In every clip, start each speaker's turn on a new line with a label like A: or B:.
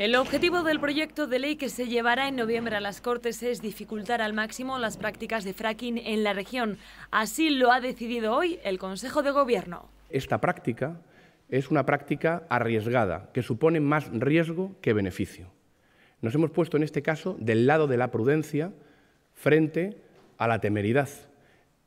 A: El objetivo del proyecto de ley que se llevará en noviembre a las Cortes es dificultar al máximo las prácticas de fracking en la región. Así lo ha decidido hoy el Consejo de Gobierno.
B: Esta práctica es una práctica arriesgada, que supone más riesgo que beneficio. Nos hemos puesto en este caso del lado de la prudencia frente a la temeridad.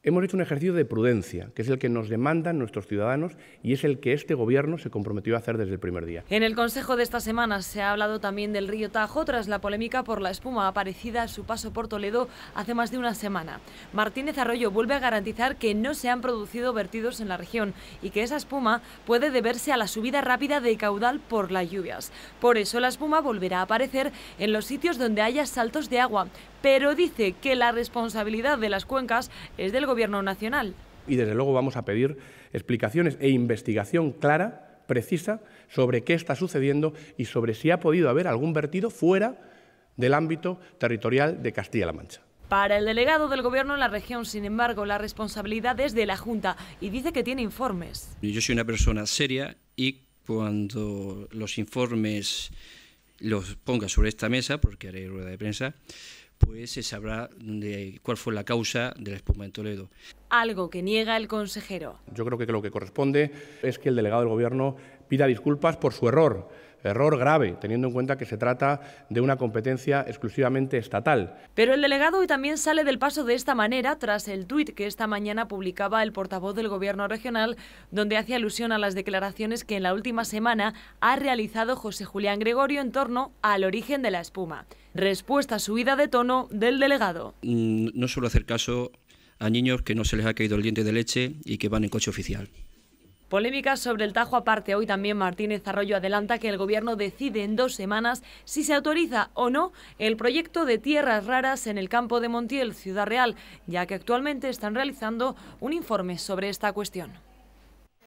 B: Hemos hecho un ejercicio de prudencia, que es el que nos demandan nuestros ciudadanos y es el que este gobierno se comprometió a hacer desde el primer día.
A: En el Consejo de esta semana se ha hablado también del río Tajo tras la polémica por la espuma aparecida a su paso por Toledo hace más de una semana. Martínez Arroyo vuelve a garantizar que no se han producido vertidos en la región y que esa espuma puede deberse a la subida rápida de caudal por las lluvias. Por eso la espuma volverá a aparecer en los sitios donde haya saltos de agua, pero dice que la responsabilidad de las cuencas es del Gobierno Nacional.
B: Y desde luego vamos a pedir explicaciones e investigación clara, precisa, sobre qué está sucediendo y sobre si ha podido haber algún vertido fuera del ámbito territorial de Castilla-La Mancha.
A: Para el delegado del Gobierno en la región, sin embargo, la responsabilidad es de la Junta y dice que tiene informes.
C: Yo soy una persona seria y cuando los informes los ponga sobre esta mesa, porque haré rueda de prensa, pues se sabrá cuál fue la causa de la espuma en Toledo.
A: Algo que niega el consejero.
B: Yo creo que lo que corresponde es que el delegado del Gobierno pida disculpas por su error Error grave, teniendo en cuenta que se trata de una competencia exclusivamente estatal.
A: Pero el delegado hoy también sale del paso de esta manera tras el tuit que esta mañana publicaba el portavoz del Gobierno regional, donde hace alusión a las declaraciones que en la última semana ha realizado José Julián Gregorio en torno al origen de la espuma. Respuesta subida de tono del delegado.
C: Mm, no suelo hacer caso a niños que no se les ha caído el diente de leche y que van en coche oficial.
A: Polémicas sobre el Tajo aparte, hoy también Martínez Arroyo adelanta que el Gobierno decide en dos semanas si se autoriza o no el proyecto de tierras raras en el campo de Montiel, Ciudad Real, ya que actualmente están realizando un informe sobre esta cuestión.